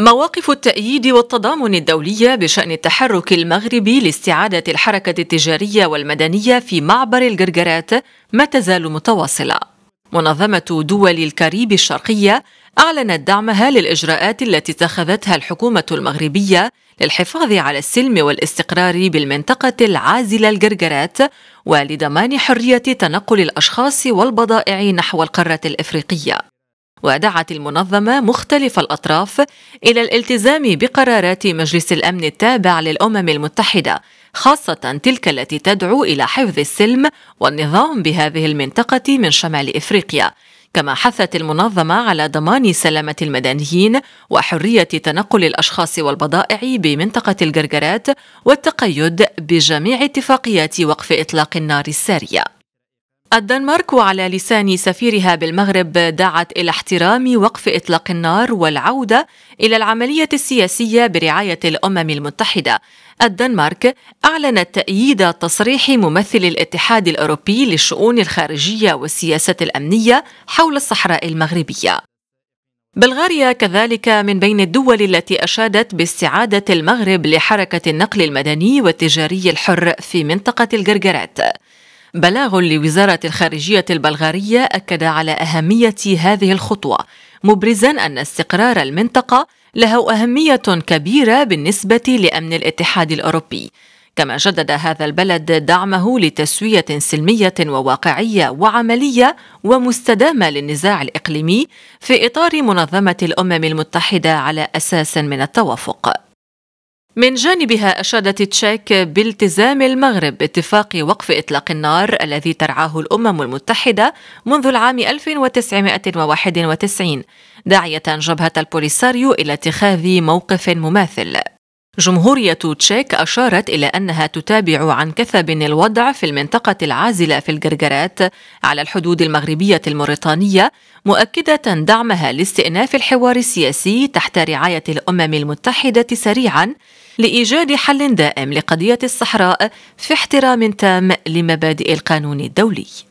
مواقف التأييد والتضامن الدولية بشأن التحرك المغربي لاستعادة الحركة التجارية والمدنية في معبر الجرجرات ما تزال متواصلة. منظمة دول الكاريبي الشرقية أعلنت دعمها للإجراءات التي اتخذتها الحكومة المغربية للحفاظ على السلم والاستقرار بالمنطقة العازلة الجرجرات ولضمان حرية تنقل الأشخاص والبضائع نحو القارة الإفريقية. ودعت المنظمة مختلف الأطراف إلى الالتزام بقرارات مجلس الأمن التابع للأمم المتحدة خاصة تلك التي تدعو إلى حفظ السلم والنظام بهذه المنطقة من شمال إفريقيا كما حثت المنظمة على ضمان سلامة المدنيين وحرية تنقل الأشخاص والبضائع بمنطقة الجرجرات والتقيد بجميع اتفاقيات وقف إطلاق النار السارية الدنمارك وعلى لسان سفيرها بالمغرب دعت الى احترام وقف اطلاق النار والعوده الى العمليه السياسيه برعايه الامم المتحده. الدنمارك اعلنت تأييد تصريح ممثل الاتحاد الاوروبي للشؤون الخارجيه والسياسه الامنيه حول الصحراء المغربيه. بلغاريا كذلك من بين الدول التي اشادت باستعاده المغرب لحركه النقل المدني والتجاري الحر في منطقه الجرجرات. بلاغ لوزارة الخارجية البلغارية أكد على أهمية هذه الخطوة مبرزا أن استقرار المنطقة له أهمية كبيرة بالنسبة لأمن الاتحاد الأوروبي كما جدد هذا البلد دعمه لتسويه سلميه وواقعيه وعمليه ومستدامه للنزاع الاقليمي في اطار منظمه الامم المتحده على اساس من التوافق من جانبها أشادت تشيك بالتزام المغرب باتفاق وقف إطلاق النار الذي ترعاه الأمم المتحدة منذ العام 1991 داعية جبهة البوليساريو إلى اتخاذ موقف مماثل جمهورية تشيك أشارت إلى أنها تتابع عن كثب الوضع في المنطقة العازلة في الجرجرات على الحدود المغربية الموريتانية مؤكدة دعمها لاستئناف الحوار السياسي تحت رعاية الأمم المتحدة سريعا لإيجاد حل دائم لقضية الصحراء في احترام تام لمبادئ القانون الدولي